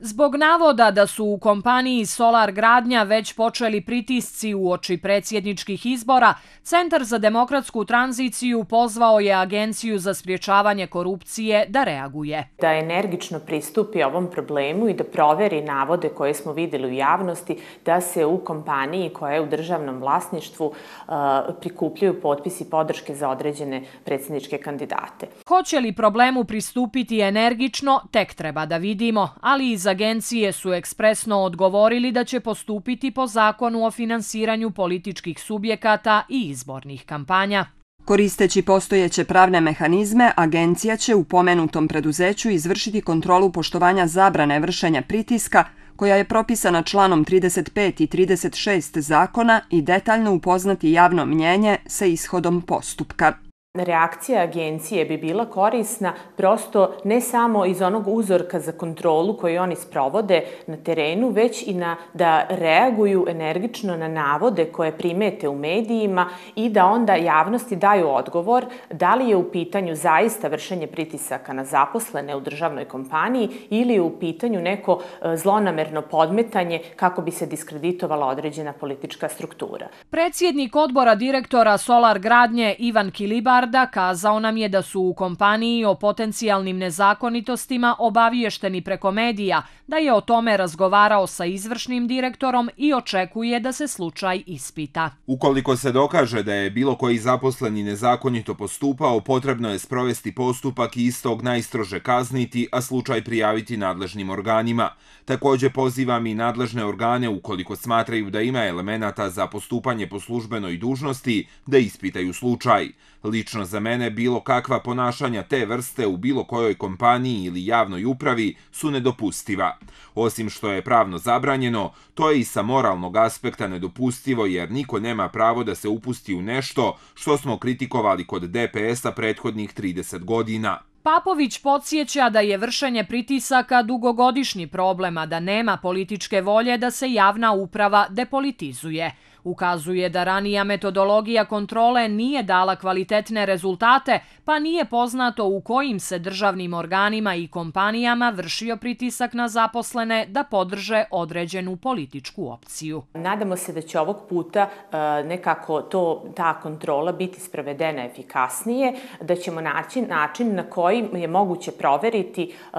Zbog navoda da su u kompaniji Solar Gradnja već počeli pritisci u oči predsjedničkih izbora, Centar za demokratsku tranziciju pozvao je Agenciju za spriječavanje korupcije da reaguje. Da energično pristupi ovom problemu i da proveri navode koje smo videli u javnosti da se u kompaniji koja je u državnom vlasništvu e, prikupljaju potpisi podrške za određene predsjedničke kandidate. Hoće li problemu pristupiti energično, tek treba da vidimo, ali i agencije su ekspresno odgovorili da će postupiti po zakonu o finansiranju političkih subjekata i izbornih kampanja. Koristeći postojeće pravne mehanizme, agencija će u pomenutom preduzeću izvršiti kontrolu poštovanja zabrane vršenja pritiska koja je propisana članom 35 i 36 zakona i detaljno upoznati javno mnjenje sa ishodom postupka reakcija agencije bi bila korisna prosto ne samo iz onog uzorka za kontrolu koji oni sprovode na terenu, već i na da reaguju energično na navode koje primete u medijima i da onda javnosti daju odgovor da li je u pitanju zaista vršenje pritisaka na zaposlene u državnoj kompaniji ili je u pitanju neko e, zlonamerno podmetanje kako bi se diskreditovala određena politička struktura. Predsjednik odbora direktora Solar Gradnje Ivan Kiliba Varda kazao nam je da su u kompaniji o potencijalnim nezakonitostima obaviješteni preko medija, da je o tome razgovarao sa izvršnim direktorom i očekuje da se slučaj ispita. Ukoliko se dokaže da je bilo koji zaposleni nezakonito postupao, potrebno je sprovesti postupak i istog najstrože kazniti, a slučaj prijaviti nadležnim organima. Također pozivam i nadležne organe, ukoliko smatraju da ima elemenata za postupanje po službenoj dužnosti, da ispitaju slučaj. Lično lično za mene bilo kakva ponašanja te vrste u bilo kojoj kompaniji ili javnoj upravi su nedopustiva. Osim što je pravno zabranjeno, to je i sa moralnog aspekta nedopustivo jer niko nema pravo da se upusti u nešto što smo kritikovali kod DPS-a prethodnih 30 godina. Papović podsjeća da je vršenje pritisaka dugogodišnji problema da nema političke volje da se javna uprava depolitizuje ukazuje da ranija metodologija kontrole nije dala kvalitetne rezultate, pa nije poznato u kojim se državnim organima i kompanijama vršio pritisak na zaposlene da podrže određenu političku opciju. Nadamo se da će ovog puta e, nekako to, ta kontrola biti sprovedena efikasnije, da ćemo naći način na koji je moguće proveriti e,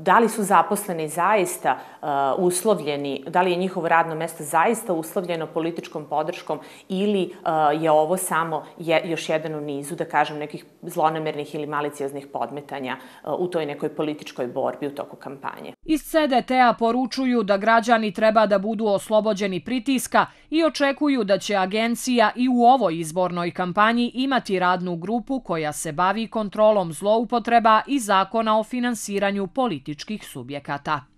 da li su zaposleni zaista e, uslovljeni, da li je njihovo radno mesto zaista uslovljeno političkom finansijskom podrškom ili uh, je ovo samo još jedan u nizu, da kažem, nekih zlonamernih ili malicioznih podmetanja uh, u toj nekoj političkoj borbi u toku kampanje. Iz CDT-a poručuju da građani treba da budu oslobođeni pritiska i očekuju da će agencija i u ovoj izbornoj kampanji imati radnu grupu koja se bavi kontrolom zloupotreba i zakona o finansiranju političkih subjekata.